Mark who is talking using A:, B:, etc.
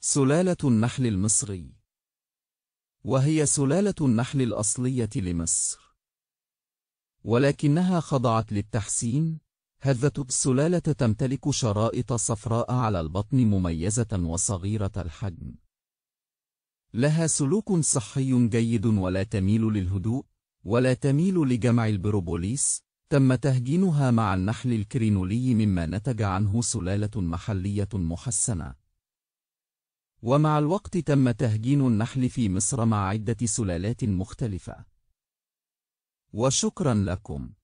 A: سلالة النحل المصري وهي سلالة النحل الأصلية لمصر ولكنها خضعت للتحسين هذة السلالة تمتلك شرائط صفراء على البطن مميزة وصغيرة الحجم لها سلوك صحي جيد ولا تميل للهدوء ولا تميل لجمع البروبوليس تم تهجينها مع النحل الكرينولي مما نتج عنه سلالة محلية محسنة ومع الوقت تم تهجين النحل في مصر مع عدة سلالات مختلفة وشكرا لكم